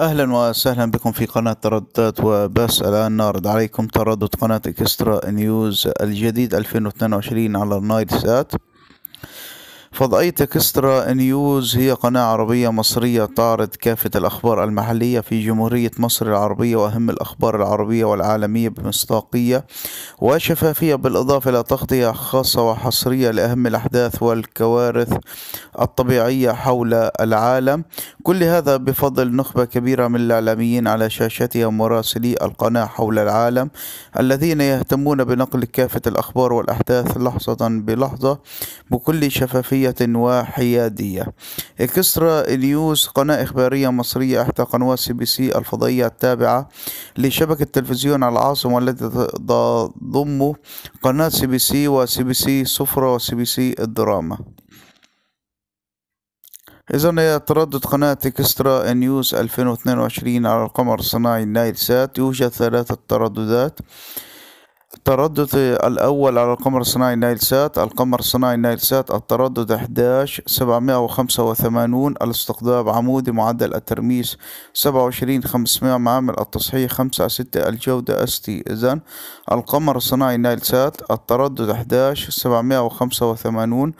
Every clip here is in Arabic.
اهلا وسهلا بكم في قناة ترددات وبس الان نعرض عليكم تردد قناة اكسترا نيوز الجديد 2022 على النايل سات فضائية كسترا نيوز هي قناة عربية مصرية تعرض كافة الأخبار المحلية في جمهورية مصر العربية وأهم الأخبار العربية والعالمية بمصداقية وشفافية بالإضافة إلى تغطية خاصة وحصرية لأهم الأحداث والكوارث الطبيعية حول العالم كل هذا بفضل نخبة كبيرة من الإعلاميين على شاشتها مراسلي القناة حول العالم الذين يهتمون بنقل كافة الأخبار والأحداث لحظة بلحظة بكل شفافية وحيادية إكسترا نيوز قناة إخبارية مصرية إحدى قنوات سي بي سي الفضائية التابعة لشبكة تلفزيون العاصمة التي تضم قناة سي بي سي وسي بي سي صفرة وسي بي سي الدراما إذا هي تردد قناة إكسترا نيوز 2022 على القمر الصناعي النايل سات يوجد ثلاثة ترددات التردد الأول على القمر الصناعي نايلسات القمر الصناعي نايلسات التردد 11 785 الاستقطاب عمودي معدل الترميس 27 500 معامل التصحيح 5 6 الجودة اس تي إذا القمر الصناعي نايلسات التردد 11 785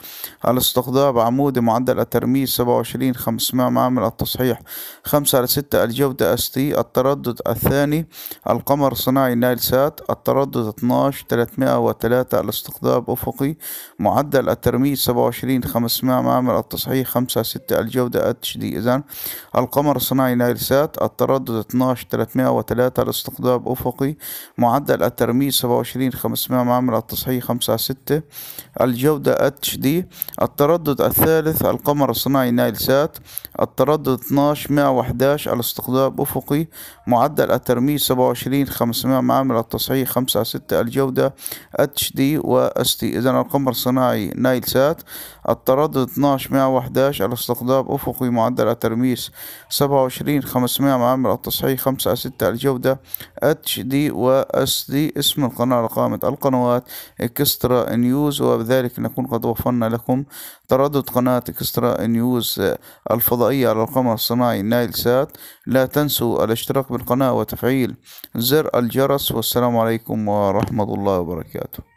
الاستقطاب عمودي معدل الترميس 27 500 معامل التصحيح 5 6 الجودة اس التردد الثاني القمر الصناعي نايلسات التردد 12 12 303 الاستقطاب أفقي معدل الترميز 27 500 معمل التصحيح 5 6 الجودة اتش دي إذا القمر الصناعي نايلسات التردد 12 303 الاستقطاب أفقي معدل الترميز 27 500 معمل التصحيح 5 6 الجودة اتش دي التردد الثالث القمر الصناعي نايلسات التردد 12 111 الاستقطاب أفقي معدل الترميز 27 500 معامل التصحيح 5 6 الجودة HD و ST إذا القمر الصناعي نايل سات التردد 12111 الاستقطاب أفقي معدل الترميس 27 500 معامل التصحيح 5 6 الجودة HD و دي اسم القناة رقامة القنوات إكسترا نيوز وبذلك نكون قد وفرنا لكم تردد قناة إكسترا نيوز الفضائية على القمر الصناعي نايل سات لا تنسوا الاشتراك بالقناة وتفعيل زر الجرس والسلام عليكم ورحمة ورحمة الله وبركاته